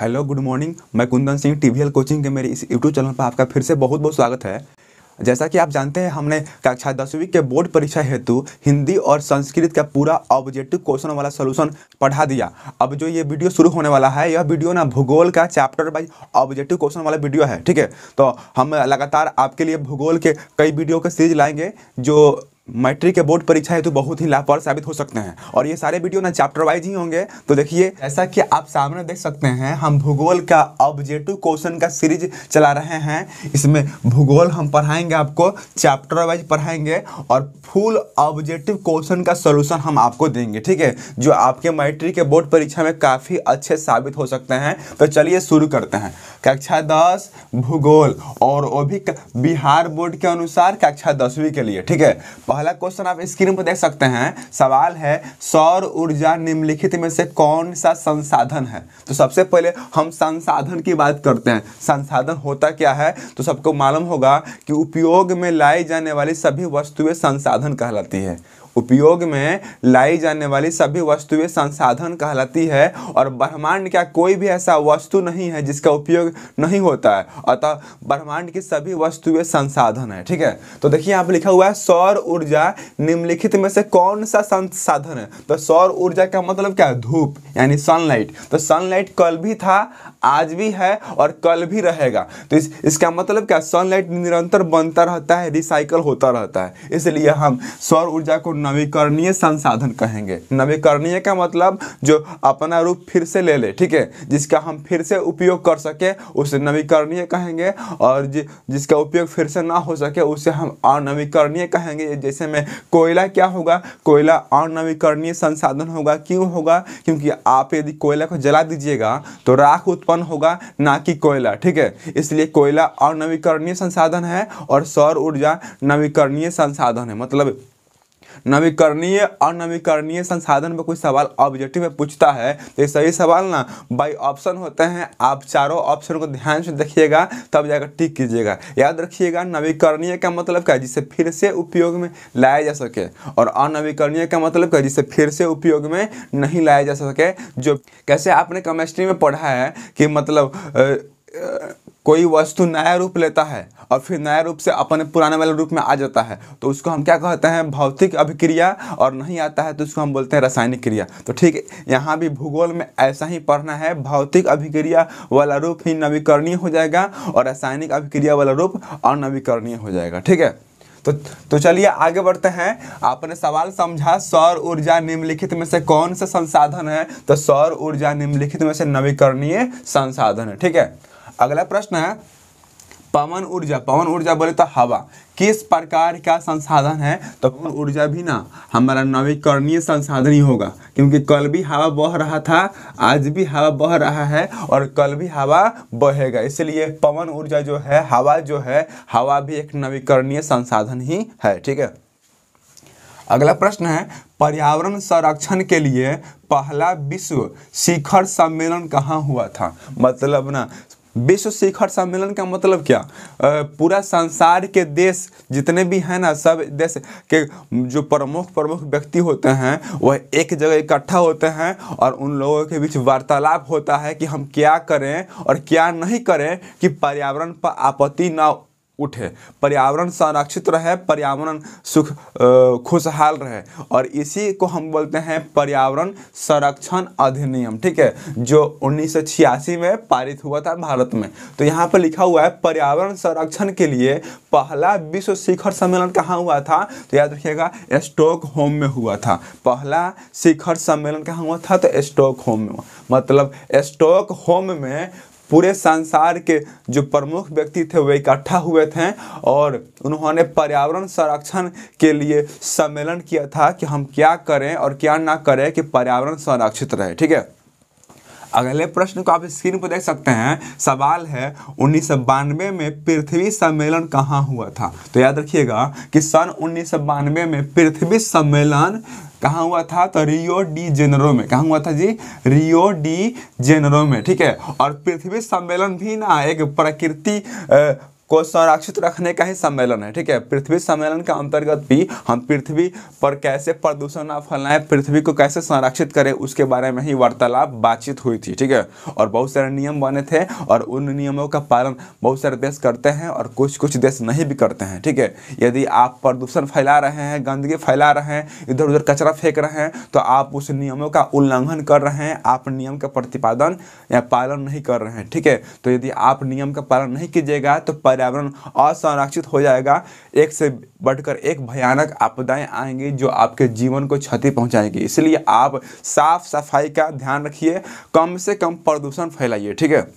hello good morning मैं Kundan Singh टीवीएल coaching के मेरे इस यूट्यूब चैनल पर आपका फिर से बहुत बहुत स्वागत है जैसा कि आप जानते हैं हमने कक्षा दसवीं के बोर्ड परीक्षा हेतु हिंदी और संस्कृत का पूरा ऑब्जेक्टिव क्वेश्चन वाला सोल्यूशन पढ़ा दिया अब जो ये वीडियो शुरू होने वाला है यह वीडियो ना भूगोल का चैप्टर बाई ऑब्जेक्टिव क्वेश्चन वाला वीडियो है ठीक है तो हम लगातार आपके लिए भूगोल के कई वीडियो के सीरीज लाएंगे जो मैट्रिक के बोर्ड परीक्षा हेतु तो बहुत ही लाभवार साबित हो सकते हैं और ये सारे वीडियो ना चैप्टर वाइज ही होंगे तो देखिए जैसा कि आप सामने देख सकते हैं हम भूगोल का ऑब्जेक्टिव क्वेश्चन का सीरीज चला रहे हैं इसमें भूगोल हम पढ़ाएंगे आपको चैप्टर वाइज पढ़ाएंगे और फुल ऑब्जेक्टिव क्वेश्चन का सोल्यूशन हम आपको देंगे ठीक है जो आपके मैट्रिक के बोर्ड परीक्षा में काफ़ी अच्छे साबित हो सकते हैं तो चलिए शुरू करते हैं कक्षा दस भूगोल और वो भी बिहार बोर्ड के अनुसार कक्षा दसवीं के लिए ठीक है पहला क्वेश्चन आप स्क्रीन पर देख सकते हैं सवाल है सौर ऊर्जा निम्नलिखित में से कौन सा संसाधन है तो सबसे पहले हम संसाधन की बात करते हैं संसाधन होता क्या है तो सबको मालूम होगा कि उपयोग में लाई जाने वाली सभी वस्तुएं संसाधन कहलाती है उपयोग में लाई जाने वाली सभी वस्तुएं संसाधन कहलाती है और ब्रह्मांड का कोई भी ऐसा वस्तु नहीं है जिसका उपयोग नहीं होता है अतः ब्रह्मांड की सभी वस्तुएं संसाधन है ठीक है तो देखिए यहाँ पर लिखा हुआ है सौर ऊर्जा निम्नलिखित में से कौन सा संसाधन है तो सौर ऊर्जा का मतलब क्या है धूप यानी सनलाइट तो सनलाइट कल भी था आज भी है और कल भी रहेगा तो इस, इसका मतलब क्या सनलाइट निरंतर बनता रहता है रिसाइकल होता रहता है इसलिए हम सौर ऊर्जा को नवीकरणीय संसाधन कहेंगे नवीकरणीय का मतलब जो अपना रूप फिर से ले ले ठीक है जिसका हम फिर से उपयोग कर सके उसे नवीकरणीय कहेंगे और जि, जिसका उपयोग फिर से ना हो सके उसे हम अनवीकरणीय कहेंगे जैसे में कोयला क्या होगा कोयला अनवीकरणीय संसाधन होगा क्यों होगा क्योंकि आप यदि कोयला को जला दीजिएगा तो राख उत्पन्न उत्पन्न होगा ना कि कोयला ठीक है इसलिए कोयला अनवीकरणीय संसाधन है और सौर ऊर्जा नवीकरणीय संसाधन है मतलब नवीकरणीय और नवीकरणीय संसाधन पर कोई सवाल ऑब्जेक्टिव में पूछता है तो ये सही सवाल ना बाई ऑप्शन होते हैं आप चारों ऑप्शन को ध्यान से देखिएगा तब जाकर टिक कीजिएगा याद रखिएगा नवीकरणीय का मतलब क्या है जिसे फिर से उपयोग में लाया जा सके और अनवीकरणीय का मतलब क्या है जिसे फिर से उपयोग में नहीं लाया जा सके जो कैसे आपने केमिस्ट्री में पढ़ा है कि मतलब कोई वस्तु नया रूप लेता है और फिर नया रूप से अपने पुराने वाले रूप में आ जाता है तो उसको हम क्या कहते हैं भौतिक अभिक्रिया और नहीं आता है तो उसको हम बोलते हैं रासायनिक क्रिया तो ठीक है यहाँ भी भूगोल में ऐसा ही पढ़ना है भौतिक अभिक्रिया वाला रूप ही नवीकरणीय हो जाएगा और रासायनिक अभिक्रिया वाला रूप अनवीकरणीय हो जाएगा ठीक है तो तो चलिए आगे बढ़ते हैं आपने सवाल समझा सौर ऊर्जा निम्नलिखित में से कौन सा संसाधन है तो सौर ऊर्जा निम्नलिखित में से नवीकरणीय संसाधन है ठीक है अगला प्रश्न है पवन ऊर्जा पवन ऊर्जा बोले तो हवा किस प्रकार का संसाधन है तो पवन ऊर्जा भी ना हमारा नवीकरणीय संसाधन ही होगा क्योंकि कल भी हवा बह रहा था आज भी हवा बह रहा है और कल भी हवा बहेगा इसलिए पवन ऊर्जा जो है हवा जो है हवा भी एक नवीकरणीय संसाधन ही है ठीक है अगला प्रश्न है पर्यावरण संरक्षण के लिए पहला विश्व शिखर सम्मेलन कहाँ हुआ था मतलब ना विश्व शिखर सम्मेलन का मतलब क्या पूरा संसार के देश जितने भी हैं ना सब देश के जो प्रमुख प्रमुख व्यक्ति होते हैं वह एक जगह इकट्ठा होते हैं और उन लोगों के बीच वार्तालाप होता है कि हम क्या करें और क्या नहीं करें कि पर्यावरण पर आपत्ति ना उठे पर्यावरण संरक्षित रहे पर्यावरण सुख खुशहाल रहे और इसी को हम बोलते हैं पर्यावरण संरक्षण अधिनियम ठीक है जो उन्नीस में पारित हुआ था भारत में तो यहाँ पर लिखा हुआ है पर्यावरण संरक्षण के लिए पहला विश्व शिखर सम्मेलन कहाँ हुआ था तो याद रखिएगा स्टोक होम में हुआ था पहला शिखर सम्मेलन कहाँ हुआ था तो स्टोक होम में मतलब स्टोक होम में पूरे संसार के जो प्रमुख व्यक्ति थे वे इकट्ठा हुए थे और उन्होंने पर्यावरण संरक्षण के लिए सम्मेलन किया था कि हम क्या करें और क्या ना करें कि पर्यावरण संरक्षित रहे ठीक है अगले प्रश्न को आप स्क्रीन पर देख सकते हैं सवाल है उन्नीस में पृथ्वी सम्मेलन कहाँ हुआ था तो याद रखिएगा कि सन उन्नीस में पृथ्वी सम्मेलन कहाँ हुआ था तो रियो डी जेनरो में कहाँ हुआ था जी रियो डी जेनरो में ठीक है और पृथ्वी सम्मेलन भी ना एक प्रकृति को संरक्षित रखने का ही सम्मेलन है ठीक है पृथ्वी सम्मेलन के अंतर्गत भी हम पृथ्वी पर कैसे प्रदूषण ना फैलाएं पृथ्वी को कैसे संरक्षित करें उसके बारे में ही वार्तालाप बातचीत हुई थी ठीक है और बहुत सारे नियम बने थे और उन नियमों का पालन बहुत सारे देश करते हैं और कुछ कुछ देश नहीं भी करते हैं ठीक है यदि आप प्रदूषण फैला रहे हैं गंदगी फैला रहे हैं इधर उधर कचरा फेंक रहे हैं तो आप उस नियमों का उल्लंघन कर रहे हैं आप नियम का प्रतिपादन या पालन नहीं कर रहे हैं ठीक है तो यदि आप नियम का पालन नहीं कीजिएगा तो पर पर्यावरण असंरक्षित हो जाएगा एक से बढ़कर एक भयानक आपदाएं आएंगी जो आपके जीवन को क्षति पहुंचाएंगी इसलिए आप साफ सफाई का ध्यान रखिए कम से कम प्रदूषण फैलाइए ठीक है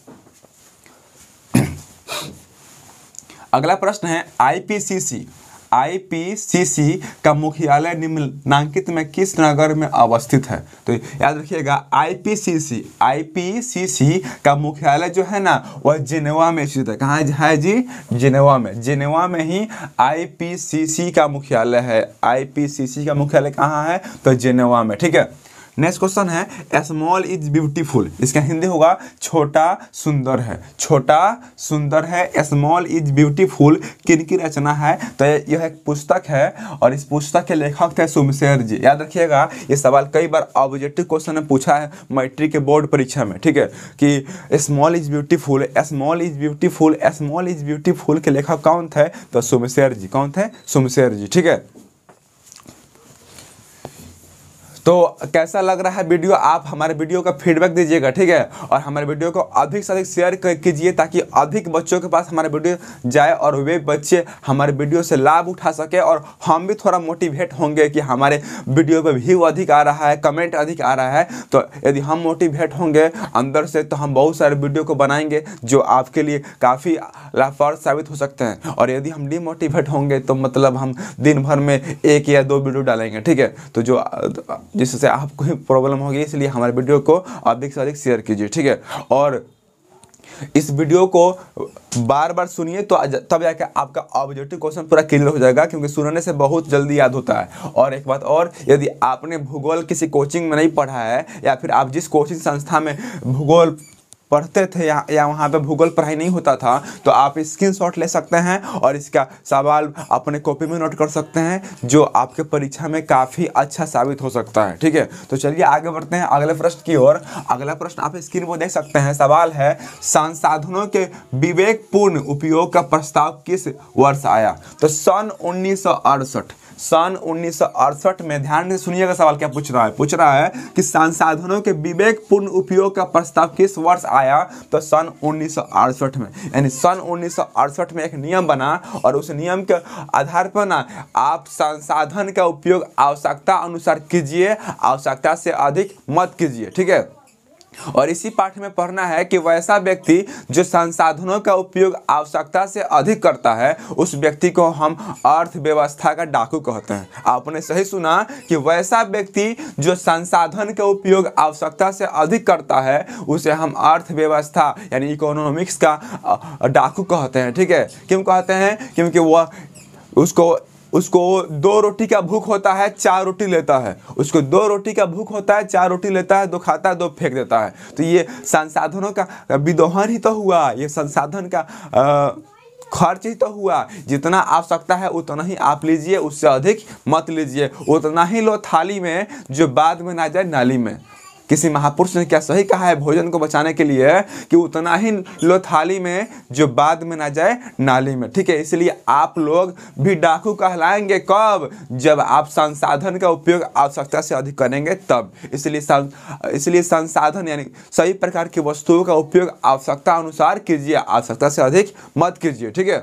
अगला प्रश्न है आईपीसीसी आईपीसीसी का मुख्यालय निम्नांकित में किस नगर में अवस्थित है तो याद रखिएगा आईपीसीसी आईपीसीसी का मुख्यालय जो है ना वह जिनेवा में स्थित है कहाँ है जी जिनेवा में जिनेवा में ही आईपीसीसी का मुख्यालय है आईपीसीसी का मुख्यालय कहाँ है तो जिनेवा में ठीक है नेक्स्ट क्वेश्चन है स्मॉल इज ब्यूटीफुल इसका हिंदी होगा छोटा सुंदर है छोटा सुंदर है स्मॉल इज ब्यूटीफुल किन की रचना है तो यह एक पुस्तक है और इस पुस्तक के लेखक थे सुमशेर जी याद रखिएगा ये सवाल कई बार ऑब्जेक्टिव क्वेश्चन में पूछा है मैट्रिक के बोर्ड परीक्षा में ठीक है कि small is beautiful small is beautiful small is beautiful के लेखक कौन थे तो सुमशेर जी कौन थे सुमशेर जी ठीक है तो कैसा लग रहा है वीडियो आप हमारे वीडियो का फीडबैक दीजिएगा ठीक है और हमारे वीडियो को अधिक से अधिक शेयर कीजिए ताकि अधिक बच्चों के पास हमारे वीडियो जाए और वे बच्चे हमारे वीडियो से लाभ उठा सके और हम भी थोड़ा मोटिवेट होंगे कि हमारे वीडियो पर व्यू अधिक आ रहा है कमेंट अधिक आ रहा है तो यदि हम मोटिवेट होंगे अंदर से तो हम बहुत सारे वीडियो को बनाएंगे जो आपके लिए काफ़ी लाभवार साबित हो सकते हैं और यदि हम डिमोटिवेट होंगे तो मतलब हम दिन भर में एक या दो वीडियो डालेंगे ठीक है तो जो जिससे आपको ही प्रॉब्लम होगी इसलिए हमारे वीडियो को अधिक से अधिक शेयर कीजिए ठीक है और इस वीडियो को बार बार सुनिए तो तब जाके आपका ऑब्जेक्टिव क्वेश्चन पूरा क्लियर हो जाएगा क्योंकि सुनने से बहुत जल्दी याद होता है और एक बात और यदि आपने भूगोल किसी कोचिंग में नहीं पढ़ा है या फिर आप जिस कोचिंग संस्था में भूगोल पढ़ते थे या, या वहाँ पे भूगोल पढ़ाई नहीं होता था तो आप स्क्रीन शॉट ले सकते हैं और इसका सवाल अपने कॉपी में नोट कर सकते हैं जो आपके परीक्षा में काफ़ी अच्छा साबित हो सकता है ठीक है तो चलिए आगे बढ़ते हैं अगले प्रश्न की ओर अगला प्रश्न आप स्क्रीन पर देख सकते हैं सवाल है संसाधनों के विवेकपूर्ण उपयोग का प्रस्ताव किस वर्ष आया तो सन उन्नीस सन उन्नीस में ध्यान से सुनिएगा सवाल क्या पूछ रहा है पूछ रहा है कि संसाधनों के विवेकपूर्ण उपयोग का प्रस्ताव किस वर्ष आया तो सन उन्नीस में यानी सन उन्नीस में एक नियम बना और उस नियम के आधार पर ना आप संसाधन का उपयोग आवश्यकता अनुसार कीजिए आवश्यकता से अधिक मत कीजिए ठीक है और इसी पाठ में पढ़ना है कि वैसा व्यक्ति जो संसाधनों का उपयोग आवश्यकता से अधिक करता है उस व्यक्ति को हम अर्थव्यवस्था का डाकू कहते हैं आपने सही सुना कि वैसा व्यक्ति जो संसाधन का उपयोग आवश्यकता से अधिक करता है उसे हम अर्थव्यवस्था यानी इकोनॉमिक्स का डाकू कहते हैं ठीक है क्यों कहते हैं क्योंकि वह उसको उसको दो रोटी का भूख होता है चार रोटी लेता है उसको दो रोटी का भूख होता है चार रोटी लेता है दो खाता है दो फेंक देता है तो ये संसाधनों का विदोहन ही तो हुआ ये संसाधन का आ, खर्च ही तो हुआ जितना आप सकता है उतना ही आप लीजिए उससे अधिक मत लीजिए उतना ही लो थाली में जो बाद में ना जाए नाली में किसी महापुरुष ने क्या सही कहा है भोजन को बचाने के लिए कि उतना ही लो थाली में जो बाद में ना जाए नाली में ठीक है इसलिए आप लोग भी डाकू कहलाएंगे कब जब आप संसाधन का उपयोग आवश्यकता से अधिक करेंगे तब इसलिए सं, इसलिए संसाधन यानी सही प्रकार की वस्तुओं का उपयोग आवश्यकता अनुसार कीजिए आवश्यकता से अधिक मत कीजिए ठीक है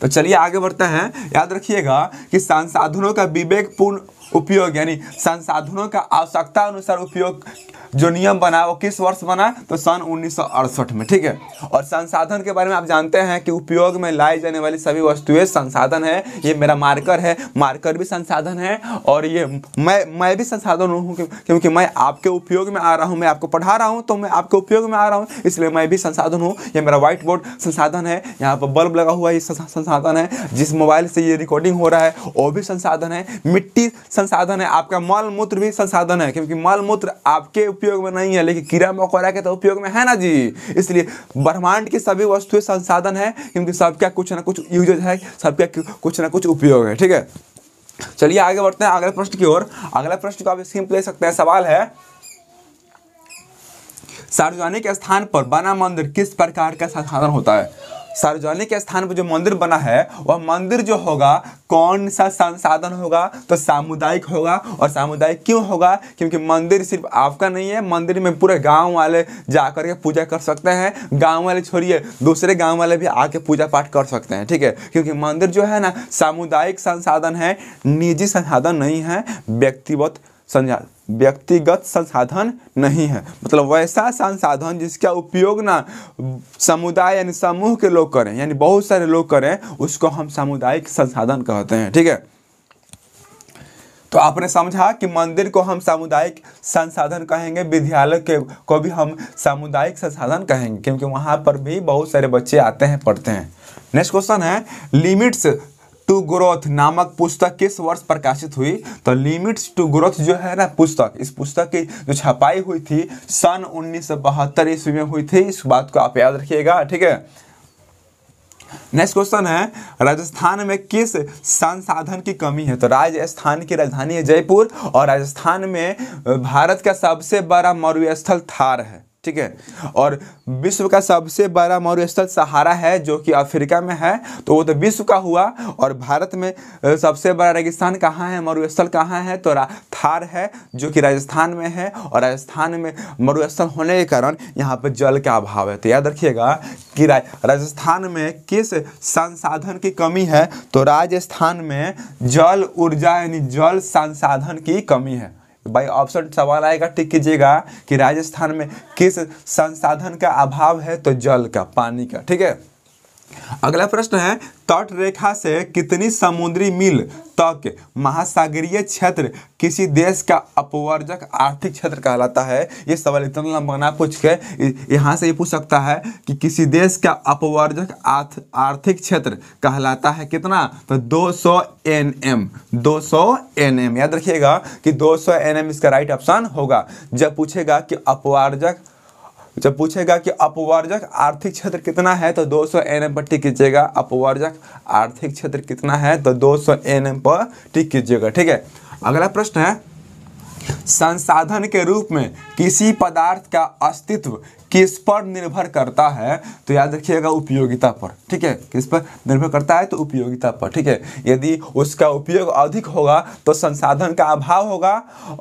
तो चलिए आगे बढ़ते हैं याद रखिएगा कि संसाधनों का विवेकपूर्ण उपयोग यानी संसाधनों का आवश्यकता अनुसार उपयोग जो नियम बना वो किस वर्ष बना तो सन उन्नीस में ठीक है और संसाधन के बारे में आप जानते हैं कि उपयोग में लाई जाने वाली सभी वस्तुएं संसाधन है ये मेरा मार्कर है मार्कर भी संसाधन है और ये मैं मैं भी संसाधन हूँ क्योंकि मैं आपके उपयोग में आ रहा हूँ मैं आपको पढ़ा रहा हूँ तो मैं आपके उपयोग में आ रहा हूँ इसलिए मैं भी संसाधन हूँ ये मेरा व्हाइट बोर्ड संसाधन है यहाँ पर बल्ब लगा हुआ ये संसाधन है जिस मोबाइल से ये रिकॉर्डिंग हो रहा है वो भी संसाधन है मिट्टी संसाधन है आपका मल मूत्र भी संसाधन है क्योंकि मल मूत्र आपके उपयोग में नहीं है लेकिन कीड़ा मकोड़ा के तो उपयोग में है ना जी इसलिए ब्रह्मांड की सभी वस्तुएं संसाधन है क्योंकि सबका कुछ ना कुछ यूजेज है सबका कुछ ना कुछ उपयोग है ठीक है चलिए आगे बढ़ते हैं अगले प्रश्न की ओर अगले प्रश्न को आप स्क्रीन ले सकते हैं सवाल है सार्वजनिक स्थान पर बना मंदिर किस प्रकार का संसाधन होता है सार्वजनिक स्थान पर जो मंदिर बना है वह मंदिर जो होगा कौन सा संसाधन होगा तो सामुदायिक होगा और सामुदायिक क्यों होगा क्योंकि मंदिर सिर्फ आपका नहीं है मंदिर में पूरे गांव वाले जा के पूजा कर सकते हैं गांव वाले छोड़िए दूसरे गांव वाले भी आके पूजा पाठ कर सकते हैं ठीक है क्योंकि मंदिर जो है ना सामुदायिक संसाधन है निजी संसाधन नहीं है व्यक्तिगत व्यक्तिगत संसाधन नहीं है मतलब वैसा संसाधन जिसका उपयोग ना समुदाय यानी समूह के लोग करें यानी बहुत सारे लोग करें उसको हम सामुदायिक संसाधन कहते हैं ठीक है तो आपने समझा कि मंदिर को हम सामुदायिक संसाधन कहेंगे विद्यालय के को भी हम सामुदायिक संसाधन कहेंगे क्योंकि वहाँ पर भी बहुत सारे बच्चे आते हैं पढ़ते हैं नेक्स्ट क्वेश्चन है लिमिट्स टू ग्रोथ नामक पुस्तक किस वर्ष प्रकाशित हुई तो लिमिट्स टू ग्रोथ जो है ना पुस्तक इस पुस्तक की जो छपाई हुई थी सन उन्नीस ईस्वी में हुई थी इस बात को आप याद रखिएगा ठीक है नेक्स्ट क्वेश्चन है राजस्थान में किस संसाधन की कमी है तो राजस्थान की राजधानी है जयपुर और राजस्थान में भारत का सबसे बड़ा मरुस्थल थार है ठीक है और विश्व का सबसे बड़ा मरुस्थल सहारा है जो कि अफ्रीका में है तो वो तो विश्व का हुआ और भारत में सबसे बड़ा रेगिस्तान कहाँ है मरुस्थल कहाँ है तो थार है जो कि राजस्थान में है और राजस्थान में मरुस्थल होने के कारण यहाँ पर जल का अभाव है तो याद रखिएगा कि राजस्थान में किस संसाधन की कमी है तो राजस्थान में जल ऊर्जा यानी जल संसाधन की कमी है तो बाई ऑप्शन सवाल आएगा ठीक कीजिएगा कि राजस्थान में किस संसाधन का अभाव है तो जल का पानी का ठीक है अगला प्रश्न है तट रेखा से कितनी समुद्री मील तक महासागरीय क्षेत्र किसी देश का अपवर्जक आर्थिक क्षेत्र कहलाता है ये सवाल इतना लंबा ना पूछ के यहाँ से ये पूछ सकता है कि किसी देश का अपवर्जक आर्थ, आर्थिक क्षेत्र कहलाता है कितना तो 200 सौ एन एम दो याद रखिएगा कि 200 सौ इसका राइट ऑप्शन होगा जब पूछेगा कि अपवर्जक जब पूछेगा कि अपवर्जक आर्थिक क्षेत्र कितना है तो 200 एम पर टिक कीजिएगा अपवर्जक आर्थिक क्षेत्र कितना है तो 200 एम पर टिक कीजिएगा ठीक है अगला प्रश्न है संसाधन के रूप में किसी पदार्थ का अस्तित्व किस पर निर्भर करता है तो याद रखिएगा उपयोगिता पर ठीक है किस पर निर्भर करता है तो उपयोगिता पर ठीक है यदि उसका उपयोग अधिक होगा तो संसाधन का अभाव होगा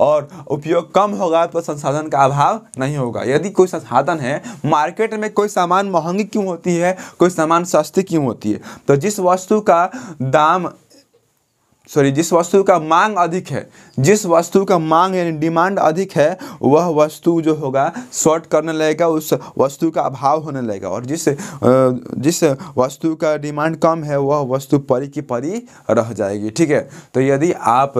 और उपयोग कम होगा तो संसाधन का अभाव नहीं होगा यदि कोई संसाधन है मार्केट में कोई सामान महंगी क्यों होती है कोई सामान सस्ती क्यों होती है तो जिस वस्तु का दाम सॉरी जिस वस्तु का मांग अधिक है जिस वस्तु का मांग यानी डिमांड अधिक है वह वस्तु जो होगा शॉर्ट करने लगेगा उस वस्तु का अभाव होने लगेगा और जिस जिस वस्तु का डिमांड कम है वह वस्तु परी की परी रह जाएगी ठीक है तो यदि आप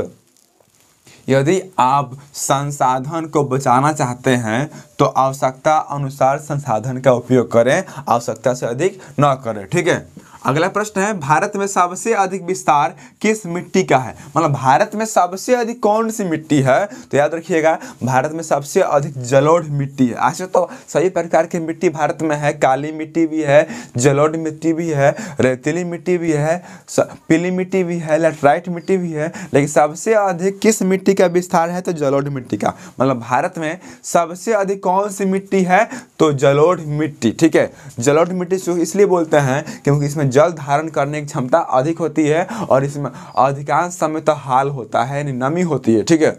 यदि आप संसाधन को बचाना चाहते हैं तो आवश्यकता अनुसार संसाधन का उपयोग करें आवश्यकता से अधिक न करें ठीक है अगला प्रश्न है भारत में सबसे अधिक विस्तार किस मिट्टी का है मतलब भारत में सबसे अधिक कौन सी मिट्टी है तो याद रखिएगा भारत में सबसे अधिक जलोढ़ मिट्टी है आज तो सभी प्रकार की मिट्टी भारत में है काली मिट्टी भी है जलोढ़ मिट्टी भी है रेतीली मिट्टी भी है पीली मिट्टी भी है लेटराइट मिट्टी भी है लेकिन सबसे अधिक किस मिट्टी का विस्तार है तो जलोढ़ मिट्टी का मतलब भारत में सबसे अधिक कौन सी मिट्टी है तो जलोढ़ मिट्टी ठीक है जलोढ़ मिट्टी इसलिए बोलते हैं क्योंकि इसमें जल धारण करने की क्षमता अधिक होती है और इसमें अधिकांश समय तो हाल होता है यानी नमी होती है ठीक है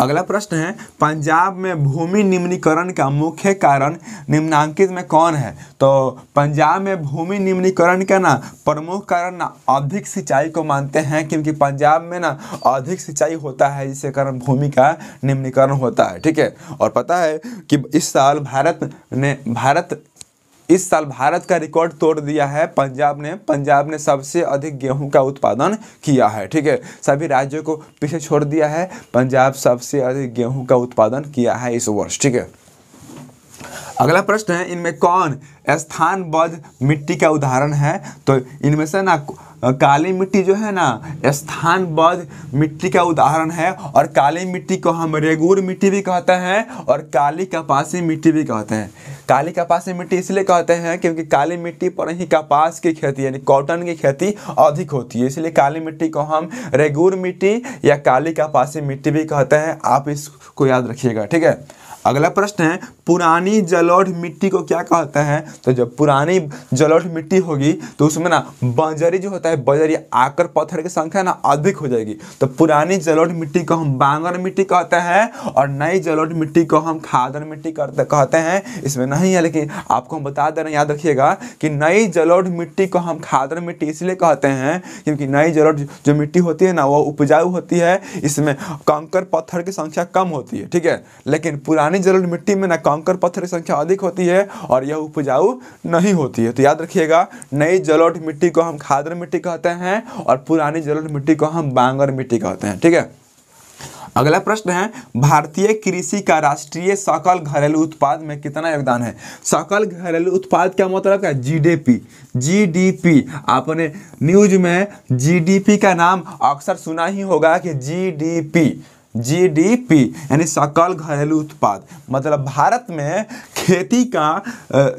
अगला प्रश्न है पंजाब में भूमि निम्नीकरण का मुख्य कारण निम्नांकित में कौन है तो पंजाब में भूमि निम्नीकरण का ना प्रमुख कारण ना अधिक सिंचाई को मानते हैं क्योंकि पंजाब में ना अधिक सिंचाई होता है जिसके कारण भूमि का निम्नीकरण होता है ठीक है और पता है कि इस साल भारत ने भारत इस साल भारत का रिकॉर्ड तोड़ दिया है पंजाब ने पंजाब ने सबसे अधिक गेहूं का उत्पादन किया है ठीक है सभी राज्यों को पीछे छोड़ दिया है पंजाब सबसे अधिक गेहूं का उत्पादन किया है इस वर्ष ठीक है अगला प्रश्न है इनमें कौन स्थानबद्ध मिट्टी का उदाहरण है तो इनमें से ना काली मिट्टी जो है ना स्थानबद्ध मिट्टी का उदाहरण है और काली मिट्टी को हम रेगूर मिट्टी भी कहते हैं और काली कपासी मिट्टी भी कहते हैं काली कपास की मिट्टी इसलिए कहते हैं क्योंकि काली मिट्टी पर ही कपास की खेती यानी कॉटन की खेती अधिक होती है इसलिए काली मिट्टी को हम रेगूर मिट्टी या काली कपासी मिट्टी भी कहते हैं आप इसको याद रखिएगा ठीक है अगला प्रश्न है पुरानी जलोढ़ मिट्टी को क्या कहते हैं तो जब पुरानी जलोढ़ मिट्टी होगी तो उसमें ना बंजरी जो होता है बंजरी आकर पत्थर की संख्या ना अधिक हो जाएगी तो पुरानी जलोढ़ मिट्टी को हम बांगर मिट्टी कहते हैं और नई जलोढ़ मिट्टी को हम खादर मिट्टी करते कहते हैं इसमें नहीं है लेकिन आपको हम बता दे रहे याद रखिएगा कि नई जलोढ़ मिट्टी को हम खादर मिट्टी इसलिए कहते हैं क्योंकि नई जलोढ़ जो मिट्टी होती है ना वो उपजाऊ होती है इसमें कंकर पत्थर की संख्या कम होती है ठीक है लेकिन पुरानी पानी जल मिट्टी में ना कांकर पत्थर की संख्या अधिक होती है और यह उपजाऊ नहीं होती है तो याद रखिएगा नई जलोढ़ मिट्टी को हम खादर मिट्टी कहते हैं और पुरानी जलोढ़ मिट्टी को हम बांगर मिट्टी कहते हैं ठीक है अगला प्रश्न है भारतीय कृषि का राष्ट्रीय सकल घरेलू उत्पाद में कितना योगदान है सकल घरेलू उत्पाद क्या मतलब है जीडीपी जीडीपी आपने न्यूज में जीडीपी का नाम अक्सर सुना ही होगा कि जीडीपी जीडीपी यानी सकल घरेलू उत्पाद मतलब भारत में खेती का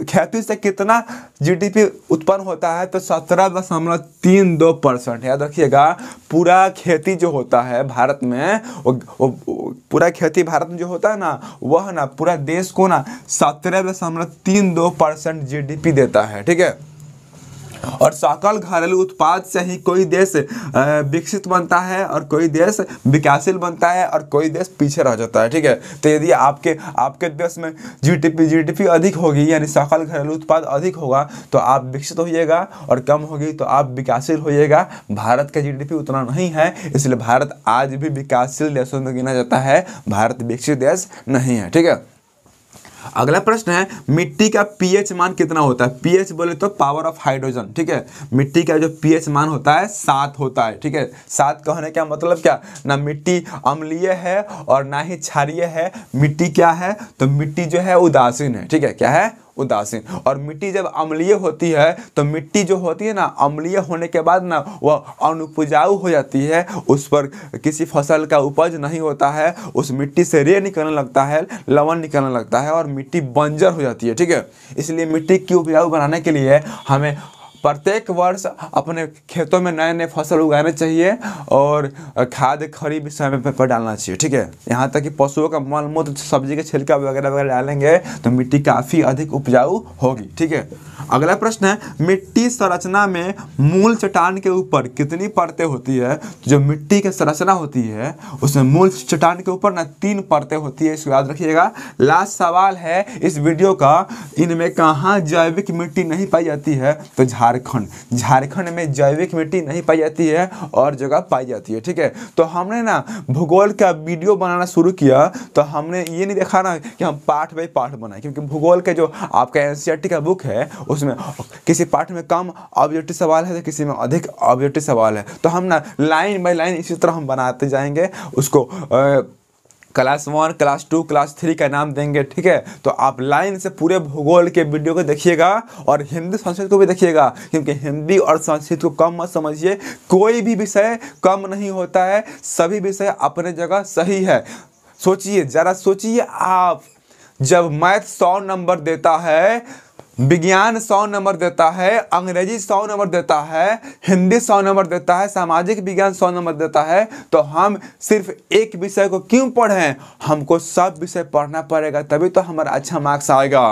खेती से कितना जीडीपी उत्पन्न होता है तो सत्रह दशमलव तीन दो परसेंट याद रखिएगा पूरा खेती जो होता है भारत में वो, वो, पूरा खेती भारत में जो होता है ना वह ना पूरा देश को ना सत्रह दशमलव तीन दो परसेंट जी देता है ठीक है और सकल घरेलू उत्पाद से ही कोई देश विकसित बनता है और कोई देश विकासशील बनता है और कोई देश पीछे रह जाता है ठीक है तो यदि आपके आपके देश में जीडीपी जीडीपी अधिक होगी यानी सकल घरेलू उत्पाद अधिक होगा तो आप विकसित होइएगा और कम होगी तो आप विकासशील होइएगा भारत का जीडीपी उतना नहीं है इसलिए भारत आज भी विकासशील देशों में गिना जाता है भारत विकसित देश नहीं है ठीक है अगला प्रश्न है मिट्टी का पीएच मान कितना होता है पीएच बोले तो पावर ऑफ हाइड्रोजन ठीक है मिट्टी का जो पीएच मान होता है सात होता है ठीक है सात कहने का मतलब क्या ना मिट्टी अम्लीय है और ना ही क्षारिय है मिट्टी क्या है तो मिट्टी जो है उदासीन है ठीक है क्या है उदासीन और मिट्टी जब अम्लीय होती है तो मिट्टी जो होती है ना अम्लीय होने के बाद ना वह अनुपजाऊ हो जाती है उस पर किसी फसल का उपज नहीं होता है उस मिट्टी से रे निकलने लगता है लवण निकलने लगता है और मिट्टी बंजर हो जाती है ठीक है इसलिए मिट्टी की उपजाऊ बनाने के लिए हमें प्रत्येक वर्ष अपने खेतों में नए नए फसल उगाने चाहिए और खाद भी समय पर, डालना चाहिए ठीक है यहाँ तक कि पशुओं का मल मूत्र सब्जी के छिलका वगैरह वगैरह डालेंगे तो मिट्टी काफ़ी अधिक उपजाऊ होगी ठीक है अगला प्रश्न है मिट्टी संरचना में मूल चट्टान के ऊपर कितनी परतें होती है तो जो मिट्टी की संरचना होती है उसमें मूल चट्टान के ऊपर ना तीन परतें होती है इसको याद रखिएगा लास्ट सवाल है इस वीडियो का इनमें कहाँ जैविक मिट्टी नहीं पाई जाती है तो झार झारखंड झारखंड में जैविक मिट्टी नहीं पाई जाती है और जगह पाई जाती है ठीक है तो हमने ना भूगोल का वीडियो बनाना शुरू किया तो हमने ये नहीं देखा ना कि हम पार्ट बाई पार्ट बनाए क्योंकि भूगोल के जो आपका एन का बुक है उसमें किसी पार्ट में कम ऑब्जेक्टिव सवाल है तो किसी में अधिक ऑब्जेक्टिव सवाल है तो हम ना लाइन बाई लाइन इसी तरह हम बनाते जाएंगे उसको आ, class one class two class three का नाम देंगे ठीक है तो आप लाइन से पूरे भूगोल के वीडियो को देखिएगा और हिंदी संस्कृत को भी देखिएगा क्योंकि हिंदी और संस्कृत को कम मत समझिए कोई भी विषय कम नहीं होता है सभी विषय अपने जगह सही है सोचिए ज़रा सोचिए आप जब मैथ सौ नंबर देता है विज्ञान सौ नंबर देता है अंग्रेजी सौ नंबर देता है हिंदी सौ नंबर देता है सामाजिक विज्ञान सौ नंबर देता है तो हम सिर्फ एक विषय को क्यों पढ़ें हमको सब विषय पढ़ना पड़ेगा तभी तो हमारा अच्छा मार्क्स आएगा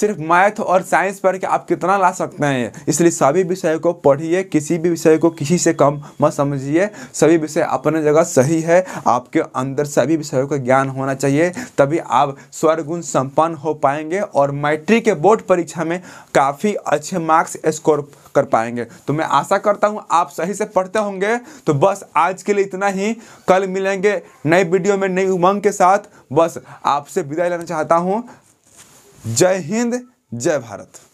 सिर्फ मैथ और साइंस पढ़ के आप कितना ला सकते हैं इसलिए सभी विषय को पढ़िए किसी भी विषय को किसी से कम मत समझिए सभी विषय अपने जगह सही है आपके अंदर सभी विषयों का ज्ञान होना चाहिए तभी आप स्वर्गुण संपन्न हो पाएंगे और मैट्रिक के बोर्ड परीक्षा में काफ़ी अच्छे मार्क्स स्कोर कर पाएंगे तो मैं आशा करता हूँ आप सही से पढ़ते होंगे तो बस आज के लिए इतना ही कल मिलेंगे नए वीडियो में नई उमंग के साथ बस आपसे विदाई लेना चाहता हूँ जय हिंद जय भारत